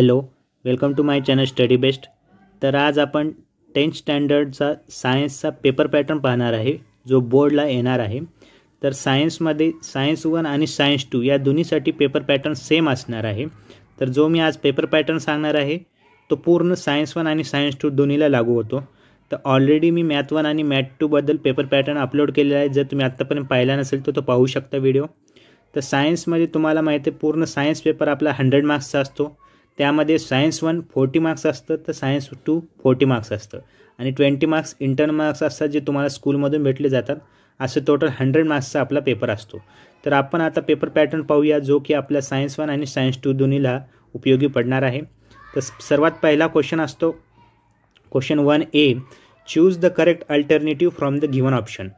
hello welcome to my channel Study Best तर आज आपण टेन्थ स्टँडर्डचा सायन्सचा पेपर पॅटर्न पाहणार आहे जो बोर्डला येणार आहे तर सायन्समध्ये सायन्स वन आणि सायन्स टू या दोन्हीसाठी पेपर पॅटर्न सेम असणार आहे तर जो मी आज पेपर पॅटर्न सांगणार आहे तो पूर्ण सायन्स वन आणि सायन्स टू दोन्हीला लागू होतो तर ऑलरेडी मी मॅथ वन आणि मॅथ टूबद्दल पेपर पॅटर्न अपलोड केलेला आहे जर तुम्ही आत्तापर्यंत पाहिला नसेल तर तो पाहू शकता व्हिडिओ तर सायन्समध्ये तुम्हाला माहिती आहे पूर्ण सायन्स पेपर आपला हंड्रेड मार्क्सचा असतो त्यामध्ये सायन्स वन फोर्टी मार्क्स असतं तर सायन्स टू फोर्टी मार्क्स असतं आणि ट्वेंटी मार्क्स इंटर्न मार्क्स असतात जे तुम्हाला स्कूलमधून भेटले जातात असं टोटल हंड्रेड मार्क्सचा आपला पेपर असतो तर आपण आता पेपर पॅटर्न पाहूया जो की आपल्या सायन्स वन आणि सायन्स टू दोन्हीला उपयोगी पडणार आहे तर सर्वात पहिला क्वेश्चन असतो question one A choose the correct alternative from the given option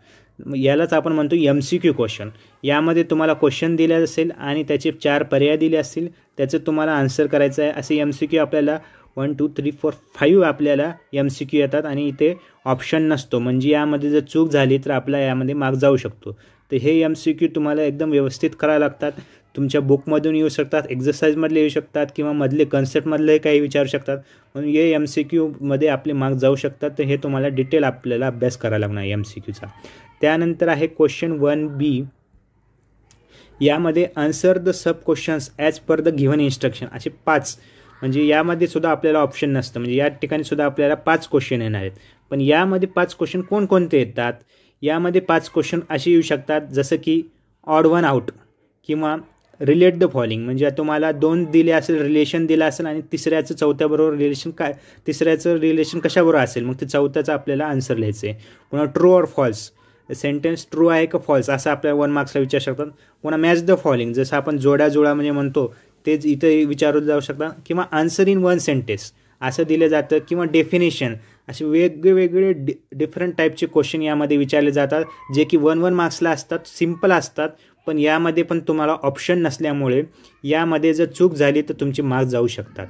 यालाच आपण म्हणतो एम सी क्यू क्वेश्चन यामध्ये तुम्हाला क्वेश्चन दिले असेल आणि त्याचे चार पर्याय दिले असतील त्याचं तुम्हाला आन्सर करायचं आहे असे एम सी क्यू आपल्याला one two three four five आपल्याला एम सी क्यू येतात आणि इथे ऑप्शन नसतो म्हणजे यामध्ये जर चूक झाली तर आपला यामध्ये मार्क जाऊ शकतो तर हे एम सी क्यू तुम्हाला एकदम व्यवस्थित करावं लागतात तुमच्या बुकमधून येऊ शकतात एक्झरसाईजमधले येऊ शकतात किंवा मधले कन्सेप्टमधले काही विचारू शकतात म्हणून हे एम सी क्यूमध्ये आपले मार्क जाऊ शकतात तर हे तुम्हाला डिटेल आपल्याला अभ्यास करावा लागणार एम सी क्यूचा त्यानंतर आहे क्वेश्चन वन बी यामध्ये answer the sub questions as per the given instruction असे पाच म्हणजे यामध्ये सुद्धा आपल्याला ऑप्शन नसतं म्हणजे या ठिकाणी सुद्धा आपल्याला पाच क्वेश्चन येणार आहेत पण यामध्ये पाच क्वेश्चन कोणकोणते येतात यामध्ये पाच क्वेश्चन असे येऊ शकतात जसं की ऑड वन आउट किंवा रिलेट द फॉलिंग म्हणजे तुम्हाला दोन दिले असेल रिलेशन दिलं असेल आणि तिसऱ्याचं चौथ्याबरोबर रिलेशन काय तिसऱ्याचं रिलेशन कशाबरोबर असेल मग ते चौथ्याचं आपल्याला आन्सर लिहायचं आहे पुन्हा true or false sentence true आहे का फॉल्स असं आपल्याला वन मार्क्सला विचारू शकतात पुन्हा मॅच द फॉलिंग जसं आपण जोड्या जोडा म्हणजे म्हणतो तेच इथे विचारून जाऊ शकतात किंवा आन्सर इन वन सेंटेन्स असं दिलं जातं किंवा डेफिनेशन असे वेगवेगळे डि डिफरंट टाईपचे क्वेश्चन यामध्ये विचारले जातात जे की वन वन मार्क्सला असतात सिम्पल असतात पण यामध्ये पण तुम्हाला ऑप्शन नसल्यामुळे यामध्ये जर चूक झाली तर तुमचे मार्क्स जाऊ शकतात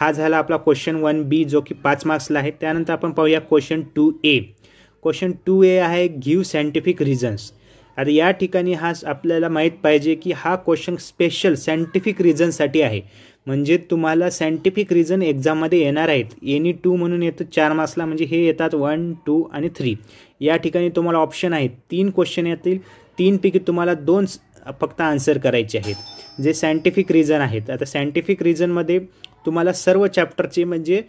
हा झाला आपला क्वेश्चन वन बी जो की पाच मार्क्सला आहे त्यानंतर आपण पाहूया question two A question two A आहे गिव्ह सायंटिफिक रिझन्स आता या ठिकाणी हा आपल्याला माहीत पाहिजे की हा क्वेश्चन स्पेशल सायंटिफिक रिझनसाठी आहे म्हणजे तुम्हाला सायंटिफिक रिझन एक्झाममध्ये येणार आहेत एनी टू म्हणून येतो चार मार्क्सला म्हणजे हे येतात वन टू आणि थ्री या ठिकाणी तुम्हाला ऑप्शन आहेत तीन क्वेश्चन येतील तीनपैकी तुम्हाला दोन फक्त आन्सर करायचे आहेत जे सायंटिफिक रिझन आहेत आता सायंटिफिक रिझनमध्ये तुम्हाला सर्व चॅप्टरचे म्हणजे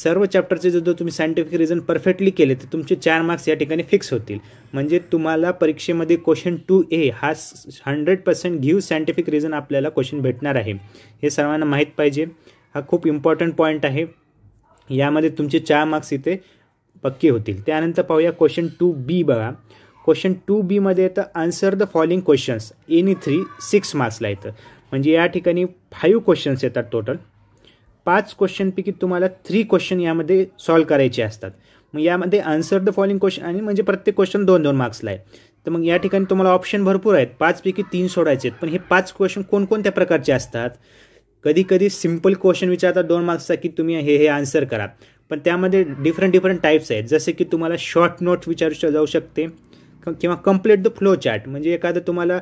सर्व चॅप्टरचे जर तुम्ही सायंटिफिक रिझन परफेक्टली केले तर तुमचे चार मार्क्स या ठिकाणी फिक्स होतील म्हणजे तुम्हाला परीक्षेमध्ये क्वेश्चन टू ए हा हंड्रेड पर्सेंट घेऊ सायंटिफिक रिझन आपल्याला क्वेश्चन भेटणार आहे हे सर्वांना माहीत पाहिजे हा खूप इम्पॉर्टंट पॉईंट आहे यामध्ये तुमचे चार मार्क्स इथे पक्के होतील त्यानंतर पाहूया क्वेश्चन टू बी बघा क्वेश्चन टू बीमध्ये येतं answer the following questions any three six मार्क्सला येतं म्हणजे या ठिकाणी फाईव्ह क्वेश्चन्स येतात टोटल पाच क्वेश्चनपैकी तुम्हाला थ्री क्वेश्चन यामध्ये सॉल्व्ह करायचे असतात मग यामध्ये आन्सर द फॉलोइंग क्वेश्चन आणि म्हणजे प्रत्येक क्वेश्चन दोन दोन मार्क्सला आहे तर मग या ठिकाणी तुम्हाला ऑप्शन भरपूर आहेत पाचपैकी तीन सोडायचे आहेत पण हे पाच क्वेश्चन कोणकोणत्या प्रकारचे असतात कधी कधी सिम्पल क्वेश्चन विचारतात दोन मार्क्सचा की तुम्ही हे हे आन्सर करा पण त्यामध्ये डिफरंट डिफरंट टाईप्स आहेत जसे की तुम्हाला शॉर्ट नोट विचारू जाऊ शकते किंवा कम्प्लीट द फ्लो चार्ट म्हणजे एखादं तुम्हाला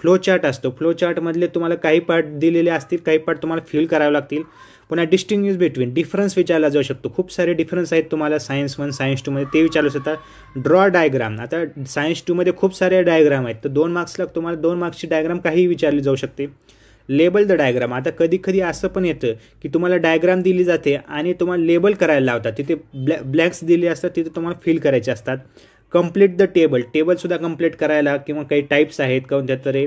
फ्लो चार्ट असतो फ्लो चार्टमधले तुम्हाला काही पार्ट दिलेले असतील काही पार्ट तुम्हाला फील करावे लागतील पुन्हा डिस्टिंग्विश बिटवीन डिफरन्स विचारला जाऊ शकतो खूप सारे डिफरन्स आहेत तुम्हाला सायन्स वन सायन्स टूमध्ये ते विचारू शकता ड्रॉ डायग्राम आता सायन्स टूमध्ये खूप सारे डायग्राम आहेत तर दोन मार्क्सला तुम्हाला दोन मार्क्सची डायग्राम काही विचारली जाऊ शकते लेबल द डायग्राम आता कधी कधी असं पण येतं की तुम्हाला डायग्राम दिली जाते आणि तुम्हाला लेबल करायला लावतात तिथे ब्लॅ ब्लँक्स दिले असतात तिथे तुम्हाला फिल करायचे असतात कम्प्लीट द टेबल टेबलसुद्धा कम्प्लीट करायला किंवा काही टाईप्स आहेत किंवा त्या तरी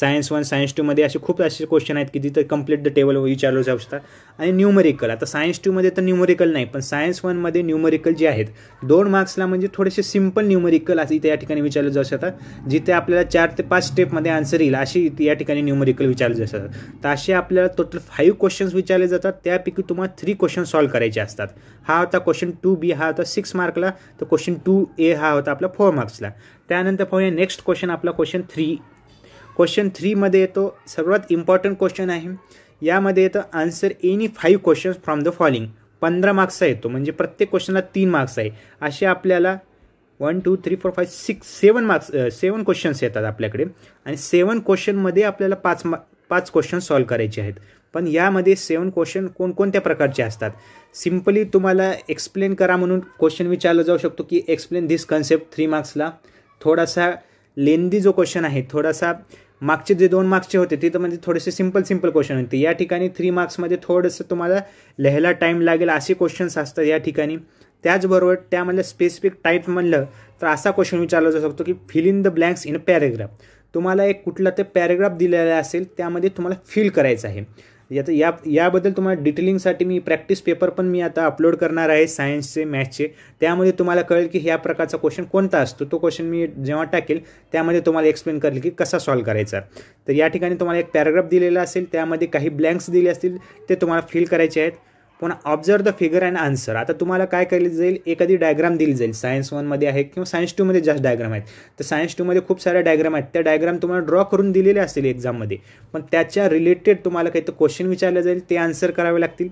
सायन्स वन सायन्स टूमध्ये असे खूप असे क्वेश्चन आहेत की जिथे कम्प्लीट द टेबल विचारलं जाऊ शकतात आणि न्यूमरिकल आता सायन्स टूमध्ये तर न्यूमरिकल नाही पण सायन्स वनमध्ये न्यूमरिकल जे आहेत दोन मार्क्सला म्हणजे थोडेसे सिम्पल न्यूमरिकल असं इथे या ठिकाणी विचारलं जाऊ शकतात जिथे आपल्याला चार ते पाच स्टेपमध्ये आन्सर येईल अशी या ठिकाणी न्यूमरिकल विचारले जाऊ शकतात तर असे आपल्याला टोटल फाईव्ह क्वेश्चन्स विचारले जातात त्यापैकी तुम्हाला थ्री क्वेश्चन सॉल्व्ह करायचे असतात हा होता क्वेश्चन टू बी हा होता सिक्स मार्कला तर क्वेश्चन टू ए हा होता होता आपला फोर मार्क्सला त्यानंतर पाहूया नेक्स्ट क्वेश्चन आपला क्वेश्चन थ्री क्वेश्चन थ्रीमध्ये येतो सर्वात इम्पॉर्टंट क्वेश्चन आहे यामध्ये येतं answer any five question from the following पंधरा मार्क्सचा येतो म्हणजे प्रत्येक क्वेश्चनला तीन मार्क्स आहे असे आपल्याला one two three four five six seven marks seven questions येतात आपल्याकडे आणि सेवन क्वेश्चनमध्ये आपल्याला पाच मार्क पाच क्वेश्चन सॉल्व करायचे आहेत पण यामध्ये सेवन क्वेश्चन कोणकोणत्या प्रकारचे असतात सिम्पली तुम्हाला एक्सप्लेन करा म्हणून क्वेश्चन विचारला जाऊ शकतो की एक्सप्लेन धिस कन्सेप्ट थ्री मार्क्सला थोडासा लेंदी जो क्वेश्चन आहे थोडासा मागचे जे दोन मार्क्सचे होते तिथं म्हणजे थोडेसे सिम्पल सिम्पल क्वेश्चन होते या ठिकाणी थ्री मार्क्समध्ये थोडंसं तुम्हाला लिहायला टाईम लागेल असे क्वेश्चन्स असतात या ठिकाणी त्याचबरोबर त्यामधलं स्पेसिफिक टाईप म्हणलं तर असा क्वेश्चन विचारला जाऊ शकतो की fill in the blanks in a paragraph तुम्हाला एक कुठला ते पॅरेग्राफ दिलेला असेल त्यामध्ये तुम्हाला फील करायचं आहे याचं या याबद्दल तुम्हाला डिटेलिंगसाठी मी प्रॅक्टिस पेपर पण मी आता अपलोड करणार आहे सायन्सचे मॅथ्सचे त्यामध्ये तुम्हाला कळेल की ह्या प्रकारचा क्वेश्चन कोणता असतो तो क्वेश्चन मी जेव्हा टाकेल त्यामध्ये तुम्हाला एक्सप्लेन करेल की कसा सॉल्व करायचा तर या ठिकाणी तुम्हाला एक पॅराग्राफ दिलेला असेल त्यामध्ये काही ब्लँक्स दिले असतील ते तुम्हाला फील करायचे आहेत पण observe the figure and answer आता तुम्हाला काय केलं जाईल एखादी डायग्राम दिली जाईल सायन्स वनमध्ये आहे किंवा सायन्स टूमध्ये जास्त डायग्राम आहेत तर सायन्स टूमध्ये खूप साऱ्या डायग्राम आहेत त्या डायग्राम तुम्हाला ड्रॉ करून दिलेल्या असतील एक्झाममध्ये पण त्याच्या रिलेटेड तुम्हाला काही तर क्वेश्चन विचारलं जाईल ते आन्सर करावे लागतील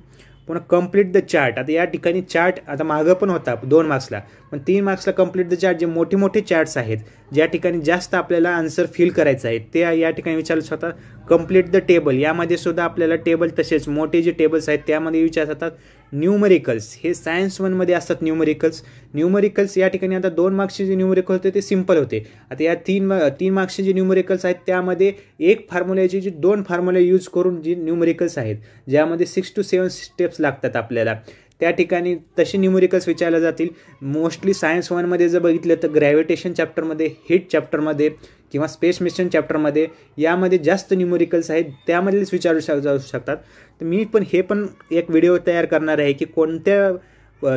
पुन्हा कम्प्लीट द चार्ट आता या ठिकाणी चार्ट आता मागं पण होता दोन मार्क्सला पण तीन मार्क्सला कम्प्लीट द चार्ट जे मोठे मोठे चार्ट्स आहेत ज्या ठिकाणी जास्त आपल्याला आन्सर फिल करायचं आहे ते या ठिकाणी विचारलं होतात कम्प्लीट द टेबल यामध्ये सुद्धा आपल्याला टेबल तसेच मोठे जे टेबल्स आहेत त्यामध्ये विचारत जातात न्यूमरिकल्स हे सायन्स वनमध्ये असतात न्यूमरिकल्स न्यूमरिकल्स या ठिकाणी आता दोन मार्क्सचे जे न्यूमरिकल होते ते सिम्पल होते आता या तीन तीन मार्क्सचे जे न्यूमरिकल्स आहेत त्यामध्ये एक फॉर्म्युल्याचे जी दोन फॉर्म्युले यूज करून जी न्यूमरिकल्स आहेत ज्यामध्ये सिक्स टू सेवन स्टेप्स लागतात आपल्याला त्या ठिकाणी तसे न्यूमरिकल्स विचारले जातील मोस्टली सायन्स वनमध्ये जर बघितलं तर ग्रॅव्हिटेशन चॅप्टरमध्ये हिट चॅप्टरमध्ये किंवा स्पेस मिशन चॅप्टरमध्ये यामध्ये जास्त न्युमेरिकल्स आहेत त्यामधलेच विचारू शक जाऊ शकतात तर मी पण हे पण एक व्हिडिओ तयार करणार आहे की कोणत्या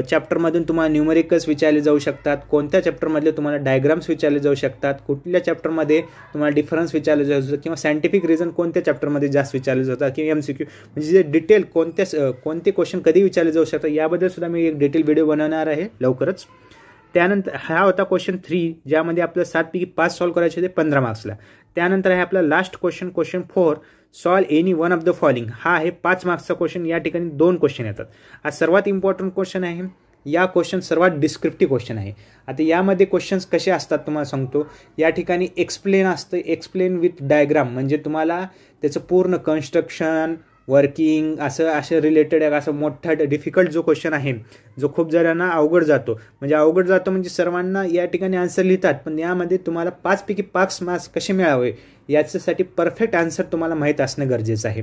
चॅप्टरमधून तुम्हाला न्युमेरिकल्स विचारले जाऊ शकतात कोणत्या चॅप्टरमधले तुम्हाला डायग्राम्स विचारले जाऊ शकतात कुठल्या चॅप्टरमध्ये तुम्हाला डिफरन्स विचारले जाऊ शकतात किंवा सायंटिफिक रिझन कोणत्या चॅप्टरमध्ये जास्त विचारले जातात किंवा एम सी क्यू म्हणजे जे डिटेल कोणत्या कोणते क्वेश्चन कधी विचारले जाऊ शकतात याबद्दल सुद्धा मी एक डिटेल व्हिडिओ बनवणार आहे लवकरच त्यानंतर हा होता क्वेश्चन थ्री ज्यामध्ये आपलं सातपैकी पाच सॉल्व्ह करायचे होते पंधरा मार्क्सला त्यानंतर आहे आपला last question question four solve any one of the following हा आहे पाच मार्क्सचा क्वेश्चन या ठिकाणी दोन क्वेश्चन येतात हा सर्वात इम्पॉर्टंट क्वेश्चन आहे या क्वेश्चन सर्वात डिस्क्रिप्टिव्ह क्वेश्चन आहे आता यामध्ये क्वेश्चन्स कसे असतात तुम्हाला सांगतो या ठिकाणी एक्सप्लेन असतं एक्सप्लेन विथ डायग्राम म्हणजे तुम्हाला त्याचं पूर्ण कन्स्ट्रक्शन वर्किंग असं असे रिलेटेड एक असं मोठा डिफिकल्ट जो क्वेश्चन आहे जो खूप जणांना अवघड जातो म्हणजे अवघड जातो म्हणजे सर्वांना या ठिकाणी आन्सर लिहितात पण यामध्ये तुम्हाला पाचपैकी पाच मार्क्स कसे मिळावे याच्यासाठी परफेक्ट आन्सर तुम्हाला माहीत असणं गरजेचं आहे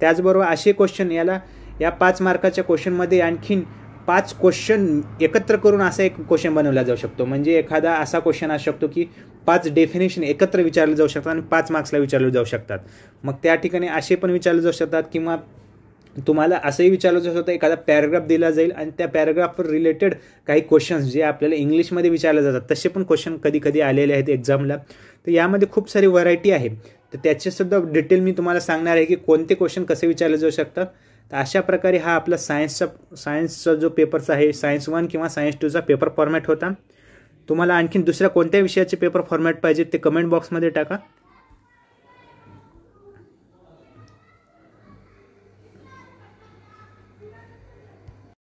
त्याचबरोबर असे क्वेश्चन याला या पाच मार्काच्या क्वेश्चनमध्ये आणखीन पाच क्वेश्चन एकत्र करून असा एक क्वेश्चन बनवला जाऊ शकतो म्हणजे एखादा असा क्वेश्चन असू शकतो की पाच डेफिनेशन एकत्र विचारले जाऊ शकतात आणि पाच मार्क्सला विचारले जाऊ शकतात मग त्या ठिकाणी असे पण विचारले जाऊ शकतात किंवा तुम्हाला असंही विचारलं जाऊ शकतं एखादा पॅराग्राफ दिला जाईल आणि त्या पॅराग्राफवर रिलेटेड काही क्वेश्चन्स जे आपल्याला इंग्लिशमध्ये विचारले जातात तसे पण क्वेश्चन कधी कधी आलेले आहेत एक्झामला तर यामध्ये खूप सारी व्हरायटी आहे तर त्याचेसुद्धा डिटेल मी तुम्हाला सांगणार आहे की कोणते क्वेश्चन कसे विचारले जाऊ शकतात तर अशा प्रकारे हा आपला सायन्सचा सायन्सचा जो पेपरचा आहे सायन्स वन किंवा सायन्स टूचा पेपर फॉर्मॅट होता तुम्हाला आणखीन दुसऱ्या कोणत्या विषयाचे पेपर फॉर्मॅट पाहिजे ते कमेंट बॉक्समध्ये टाका